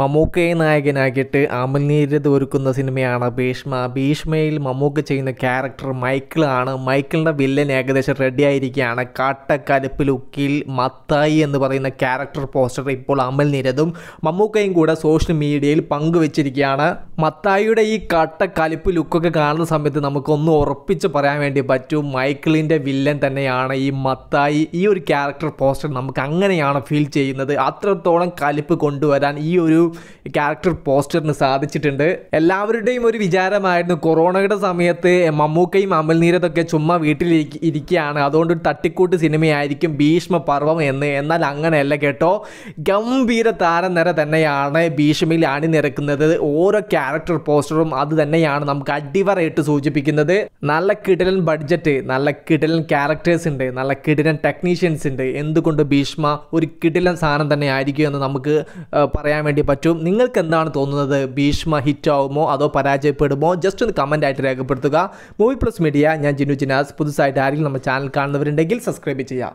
മമ്മൂക്കയെ നായകനാക്കിയിട്ട് അമൽനീരത് ഒരുക്കുന്ന സിനിമയാണ് ഭീഷ്മ ഭീഷ്മയിൽ മമ്മൂക്ക ചെയ്യുന്ന ക്യാരക്ടർ മൈക്കിൾ ആണ് മൈക്കിളിൻ്റെ വില്ലൻ ഏകദേശം റെഡി ആയിരിക്കുകയാണ് കാട്ടക്കലപ്പ് ലുക്കിൽ മത്തായി എന്ന് പറയുന്ന ക്യാരക്ടർ പോസ്റ്റർ ഇപ്പോൾ അമൽനീരതും മമ്മൂക്കയും കൂടെ സോഷ്യൽ മീഡിയയിൽ പങ്കുവച്ചിരിക്കുകയാണ് മത്തായിയുടെ ഈ കാട്ടക്കലപ്പ് ലുക്കൊക്കെ കാണുന്ന സമയത്ത് നമുക്കൊന്ന് ഉറപ്പിച്ച് പറയാൻ വേണ്ടി പറ്റും മൈക്കിളിൻ്റെ വില്ലൻ തന്നെയാണ് ഈ മത്തായി ഈ ഒരു ക്യാരക്ടർ പോസ്റ്റർ നമുക്ക് അങ്ങനെയാണ് ഫീൽ ചെയ്യുന്നത് അത്രത്തോളം കലിപ്പ് കൊണ്ടുവരാൻ ഈ ഒരു ക്യാരക്ടർ പോസ്റ്ററിന് സാധിച്ചിട്ടുണ്ട് എല്ലാവരുടെയും ഒരു വിചാരമായിരുന്നു കൊറോണയുടെ സമയത്ത് മമ്മൂക്കയും അമൽനീരതൊക്കെ ചുമ്മാ വീട്ടിൽ ഇരിക്കുകയാണ് അതുകൊണ്ട് ഒരു തട്ടിക്കൂട്ട് സിനിമയായിരിക്കും ഭീഷ്മ പർവ്വം എന്ന് എന്നാൽ അങ്ങനെയല്ല കേട്ടോ ഗംഭീര താരനിര തന്നെയാണ് ഭീഷ്മയിൽ അണിനിരക്കുന്നത് ഓരോ ക്യാരക്ടർ പോസ്റ്ററും അത് തന്നെയാണ് നമുക്ക് അടിവറയിട്ട് സൂചിപ്പിക്കുന്നത് നല്ല കിടലൻ ബഡ്ജറ്റ് നല്ല കിടലൻ ക്യാരക്ടേഴ്സ് ഉണ്ട് നല്ല കിടലൻ ടെക്നീഷ്യൻസ് ഉണ്ട് എന്തുകൊണ്ട് ഭീഷ്മ ഒരു കിടലൻ സാധനം തന്നെ ആയിരിക്കും എന്ന് നമുക്ക് പറയാൻ വേണ്ടി പറ്റും നിങ്ങൾക്ക് എന്താണ് തോന്നുന്നത് ഭീഷ്മ ഹിറ്റാവുമോ അതോ പരാജയപ്പെടുമോ ജസ്റ്റ് ഒന്ന് കമൻ്റ് ആയിട്ട് രേഖപ്പെടുത്തുക മൂവി പ്ലസ് മീഡിയ ഞാൻ ജിനു ജിനാസ് പുതുസായിട്ട് ആരെങ്കിലും നമ്മുടെ ചാനൽ കാണുന്നവരുണ്ടെങ്കിൽ സബ്സ്ക്രൈബ് ചെയ്യുക